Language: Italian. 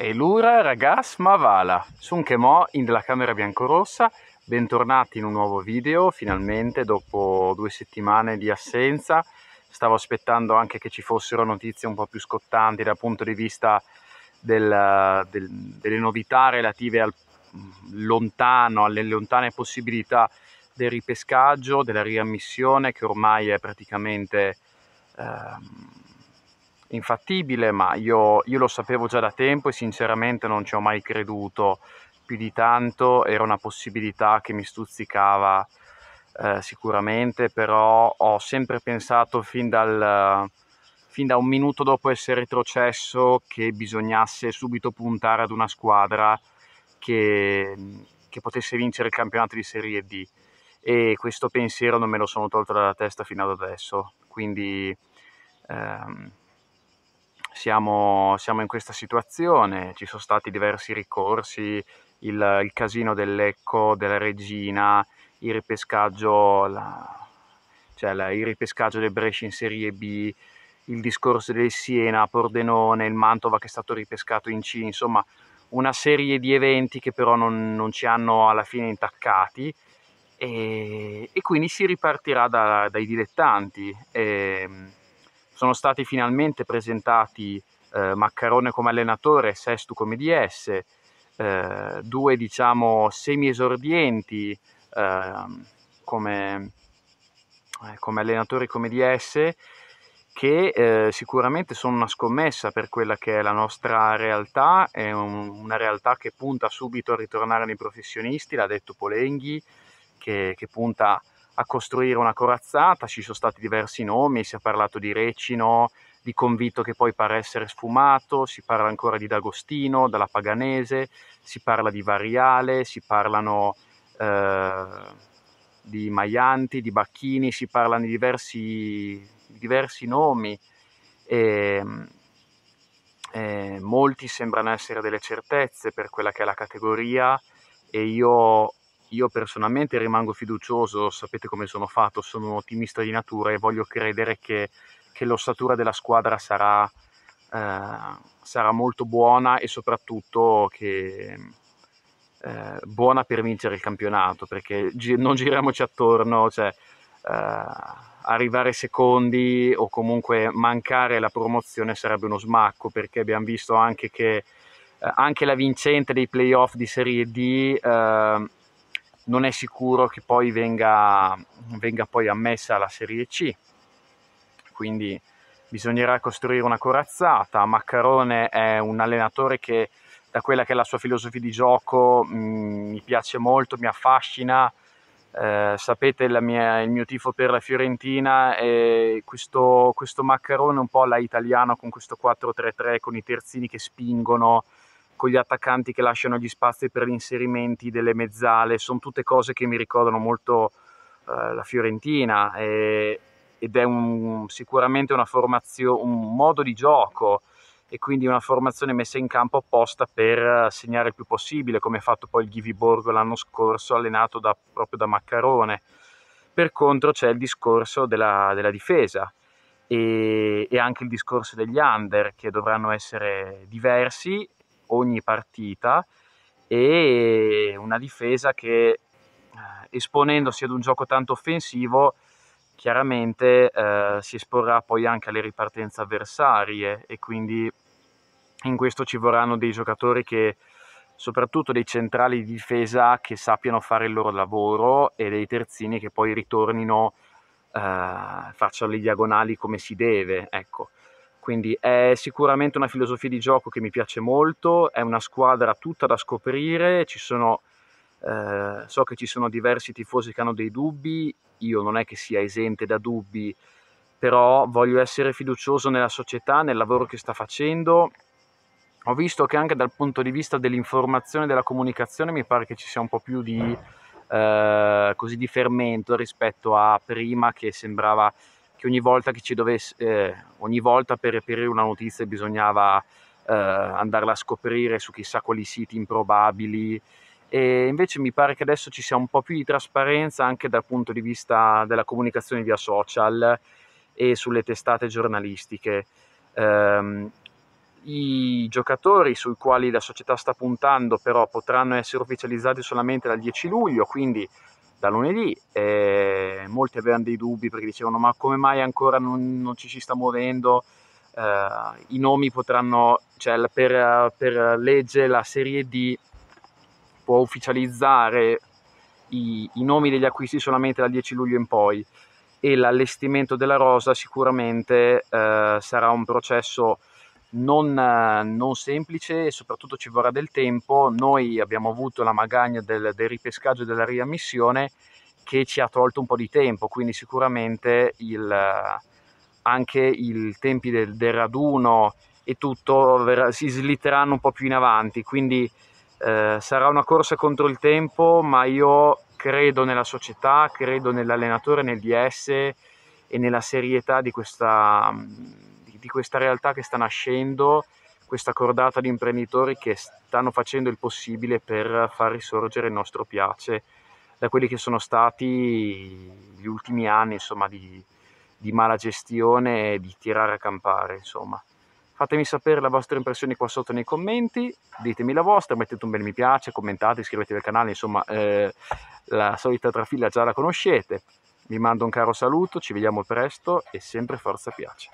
E l'Ura Ragas Mavala, Sun mo in della Camera Biancorossa, bentornati in un nuovo video, finalmente dopo due settimane di assenza, stavo aspettando anche che ci fossero notizie un po' più scottanti dal punto di vista del, del, delle novità relative al mm, lontano, alle lontane possibilità del ripescaggio, della riammissione che ormai è praticamente... Ehm, infattibile, ma io, io, lo sapevo già da tempo e sinceramente non ci ho mai creduto più di tanto, era una possibilità che mi stuzzicava eh, sicuramente, però ho sempre pensato fin, dal, fin da un minuto dopo essere retrocesso che bisognasse subito puntare ad una squadra che, che potesse vincere il campionato di Serie D e questo pensiero non me lo sono tolto dalla testa fino ad adesso, quindi... Ehm, siamo, siamo, in questa situazione, ci sono stati diversi ricorsi, il, il casino dell'Ecco, della Regina, il ripescaggio, la, cioè la, il ripescaggio del Brescia in Serie B, il discorso del Siena, Pordenone, il Mantova che è stato ripescato in C, insomma una serie di eventi che però non, non ci hanno alla fine intaccati e, e quindi si ripartirà da, dai dilettanti. E, ehm, sono stati finalmente presentati eh, Maccarone come allenatore e Sestu come DS, eh, due diciamo semi esordienti ehm, eh, come, come, allenatori come DS che eh, sicuramente sono una scommessa per quella che è la nostra realtà, è un, una realtà che punta subito a ritornare nei professionisti, l'ha detto Polenghi, che, che punta a costruire una corazzata, ci sono stati diversi nomi, si è parlato di Recino, di Convito che poi pare essere sfumato, si parla ancora di D'Agostino, dalla Paganese, si parla di Variale, si parlano eh, di Maianti, di Bacchini, si parlano di diversi, diversi nomi. E, ehm, eh, molti sembrano essere delle certezze per quella che è la categoria e io io personalmente rimango fiducioso, sapete come sono fatto, sono un ottimista di natura e voglio credere che, che l'ossatura della squadra sarà, eh, sarà, molto buona e soprattutto che, eh, buona per vincere il campionato, perché gi- non giriamoci attorno, cioè, eh, arrivare secondi o comunque mancare la promozione sarebbe uno smacco, perché abbiamo visto anche che eh, anche la vincente dei playoff di Serie D ehm, non è sicuro che poi venga, venga poi ammessa alla Serie C, quindi bisognerà costruire una corazzata. Maccarone è un allenatore che da quella che è la sua filosofia di gioco mh, mm, mi piace molto, mi affascina. Eh, sapete mia, il mio tifo per la Fiorentina e questo, questo maccherone un po' alla italiano con questo 4-3-3 con i terzini che spingono con gli attaccanti che lasciano gli spazi per gli inserimenti delle mezzale, sono tutte cose che mi ricordano molto eh, la Fiorentina e, ed è un, sicuramente un modo di gioco e quindi una formazione messa in campo apposta per eh, segnare il più possibile, come ha fatto poi il Ghivi Borgo l'anno scorso, allenato da, proprio da Maccarone. Per contro c'è il discorso della, della difesa e, e, anche il discorso degli under, che dovranno essere diversi ogni partita e una difesa che eh, esponendosi ad un gioco tanto offensivo chiaramente eh, si esporrà poi anche alle ripartenze avversarie e quindi in questo ci vorranno dei giocatori che soprattutto dei centrali di difesa che sappiano fare il loro lavoro e dei terzini che poi ritornino eh, facciano le diagonali come si deve ecco quindi è sicuramente una filosofia di gioco che mi piace molto, è una squadra tutta da scoprire, sono, eh, so che ci sono diversi tifosi che hanno dei dubbi, io non è che sia esente da dubbi, però voglio essere fiducioso nella società, nel lavoro che sta facendo. Ho visto che anche dal punto di vista dell'informazione e della comunicazione mi pare che ci sia un po' più di, eh, di fermento rispetto a prima che sembrava che ogni volta, che ci dovesse, eh, ogni volta per reperire una notizia bisognava eh, andarla a scoprire su chissà quali siti improbabili e invece mi pare che adesso ci sia un po' più di trasparenza anche dal punto di vista della comunicazione via social e sulle testate giornalistiche. Um, I giocatori sui quali la società sta puntando però potranno essere ufficializzati solamente dal 10 luglio, quindi da lunedì. E molti avevano dei dubbi perché dicevano ma come mai ancora non, non ci si sta muovendo? Uh, I nomi potranno, cioè per, per, legge la Serie D può ufficializzare i, i nomi degli acquisti solamente dal 10 luglio in poi e l'allestimento della rosa sicuramente uh, sarà un processo non, eh, non, semplice e soprattutto ci vorrà del tempo. Noi abbiamo avuto la magagna del, del ripescaggio e della riammissione che ci ha tolto un po' di tempo, quindi sicuramente il, anche i tempi del, del, raduno e tutto ver- si slitteranno un po' più in avanti, quindi eh, sarà una corsa contro il tempo, ma io credo nella società, credo nell'allenatore, nel DS e nella serietà di questa di, questa realtà che sta nascendo, questa cordata di imprenditori che stanno facendo il possibile per far risorgere il nostro piace da quelli che sono stati gli ultimi anni insomma, di, di mala gestione e di tirare a campare. Insomma. Fatemi sapere la vostra impressione qua sotto nei commenti, ditemi la vostra, mettete un bel mi piace, commentate, iscrivetevi al canale, insomma eh, la solita trafila già la conoscete. Vi mando un caro saluto, ci vediamo presto e sempre forza piace.